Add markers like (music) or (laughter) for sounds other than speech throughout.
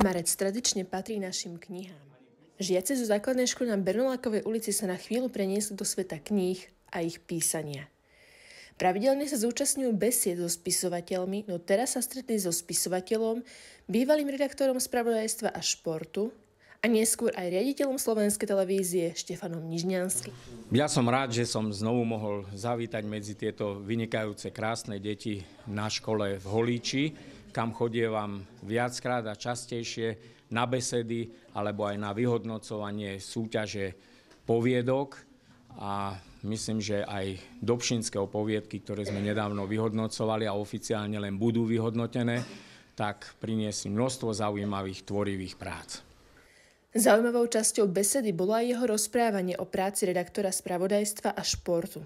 Marec tradične patrí našim knihám. Žiaci zo základnej školy na Bernolákovej ulici sa na chvíľu preniesli do sveta kníh a ich písania. Pravidelne sa zúčastňujú besied so spisovateľmi, no teraz sa stretli so spisovateľom, bývalým redaktorom spravodajstva a športu a neskôr aj riaditeľom slovenskej televízie Štefanom Nižňanským. Ja som rád, že som znovu mohol zavítať medzi tieto vynikajúce krásne deti na škole v Holíči kam chodievam viackrát a častejšie na besedy alebo aj na vyhodnocovanie súťaže poviedok a myslím, že aj dobšinského poviedky, ktoré sme nedávno vyhodnocovali a oficiálne len budú vyhodnotené, tak priniesli množstvo zaujímavých tvorivých prác. Zaujímavou časťou besedy bolo aj jeho rozprávanie o práci redaktora spravodajstva a športu.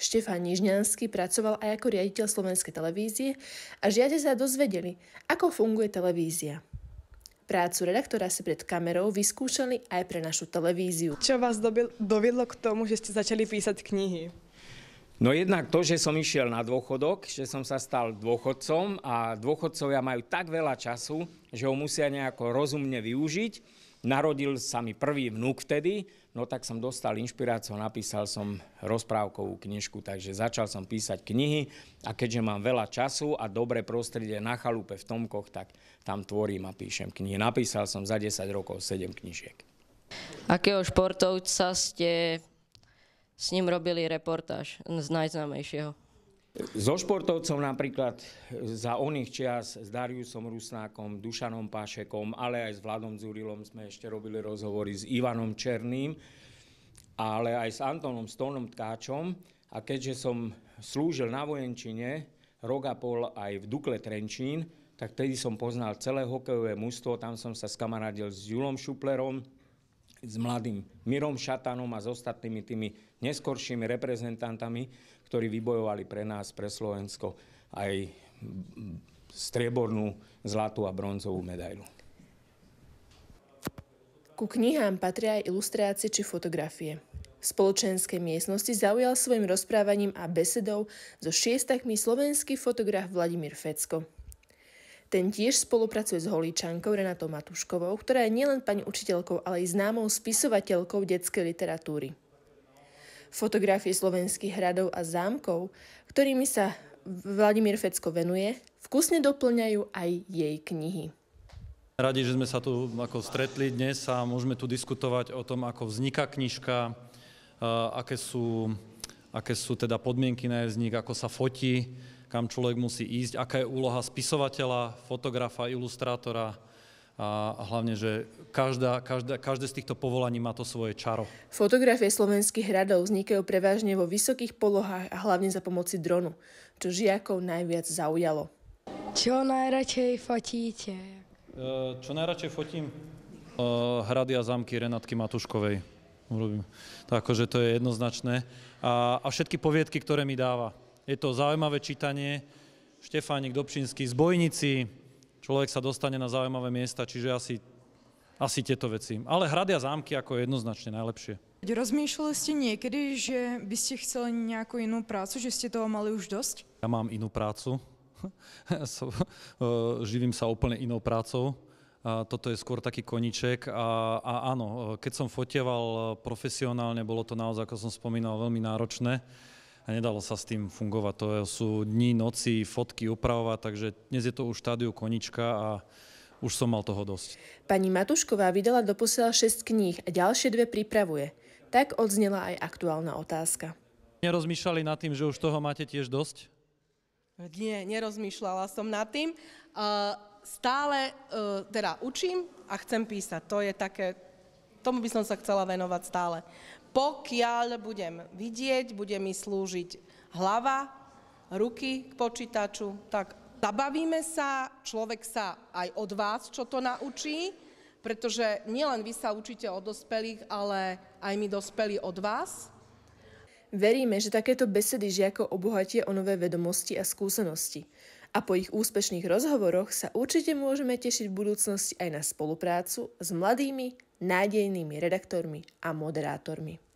Štefán Nižňanský pracoval aj ako riaditeľ slovenskej televízie a žiade sa dozvedeli, ako funguje televízia. Prácu redaktora si pred kamerou vyskúšali aj pre našu televíziu. Čo vás dovedlo k tomu, že ste začali písať knihy? No jednak to, že som išiel na dôchodok, že som sa stal dôchodcom a dôchodcovia majú tak veľa času, že ho musia nejako rozumne využiť Narodil sa mi prvý vnúk vtedy, no tak som dostal inšpiráciu, napísal som rozprávkovú knižku, takže začal som písať knihy a keďže mám veľa času a dobré prostredie na chalúpe v Tomkoch, tak tam tvorím a píšem knihy. Napísal som za 10 rokov 7 knižiek. Akého športovca ste s ním robili reportáž z najznámejšieho? So športovcom napríklad e, za oných čias s Dariusom Rusnákom, Dušanom Pášekom, ale aj s Vladom Zurilom sme ešte robili rozhovory s Ivanom Černým, ale aj s Antonom Stonom Tkáčom. A keďže som slúžil na vojenčine rok a pol aj v Dukle Trenčín, tak tedy som poznal celé hokejové mužstvo, tam som sa skamaradil s Julom Šuplerom, s mladým Mirom Šatanom a s ostatnými tými neskoršími reprezentantami, ktorí vybojovali pre nás, pre Slovensko aj striebornú, zlatú a bronzovú medailu. Ku knihám patria aj ilustrácie či fotografie. V spoločenskej miestnosti zaujal svojim rozprávaním a besedou so šiestakmi slovenský fotograf Vladimír Fecko. Ten tiež spolupracuje s holíčankou Renatou Matuškovou, ktorá je nielen pani učiteľkou, ale aj známou spisovateľkou detskej literatúry. Fotografie slovenských hradov a zámkov, ktorými sa Vladimír Fecko venuje, vkusne doplňajú aj jej knihy. Radi, že sme sa tu ako stretli dnes a môžeme tu diskutovať o tom, ako vzniká knižka, aké sú aké sú teda podmienky na vznik, ako sa fotí, kam človek musí ísť, aká je úloha spisovateľa, fotografa, ilustrátora a hlavne, že každá, každá, každé z týchto povolaní má to svoje čaro. Fotografie slovenských hradov vznikajú prevažne vo vysokých polohách a hlavne za pomoci dronu, čo žiakov najviac zaujalo. Čo najradšej fotíte? E, čo najradšej fotím? E, hrady a zámky Renatky Matuškovej urobím. Takže akože to je jednoznačné. A, a všetky poviedky, ktoré mi dáva. Je to zaujímavé čítanie. Štefánik Dobšinský, zbojníci, človek sa dostane na zaujímavé miesta, čiže asi, asi tieto veci. Ale hrady a zámky ako jednoznačne najlepšie. Rozmýšľali ste niekedy, že by ste chceli nejakú inú prácu, že ste toho mali už dosť? Ja mám inú prácu. (laughs) (laughs) Živím sa úplne inou prácou. A toto je skôr taký koniček a, a áno, keď som fotieval e, profesionálne, bolo to naozaj, ako som spomínal, veľmi náročné a nedalo sa s tým fungovať. To sú dni, noci, fotky, upravovať, takže dnes je to už štádiu konička a už som mal toho dosť. Pani Matušková vydala doposiaľ 6 kníh a ďalšie dve pripravuje. Tak odznela aj aktuálna otázka. Nerozmýšľali nad tým, že už toho máte tiež dosť? Nie, nerozmýšľala som nad tým stále uh, teda učím a chcem písať. To je také, tomu by som sa chcela venovať stále. Pokiaľ budem vidieť, bude mi slúžiť hlava, ruky k počítaču, tak zabavíme sa, človek sa aj od vás, čo to naučí, pretože nielen vy sa učíte od dospelých, ale aj my dospelí od vás. Veríme, že takéto besedy žiakov obohatia o nové vedomosti a skúsenosti a po ich úspešných rozhovoroch sa určite môžeme tešiť v budúcnosti aj na spoluprácu s mladými, nádejnými redaktormi a moderátormi.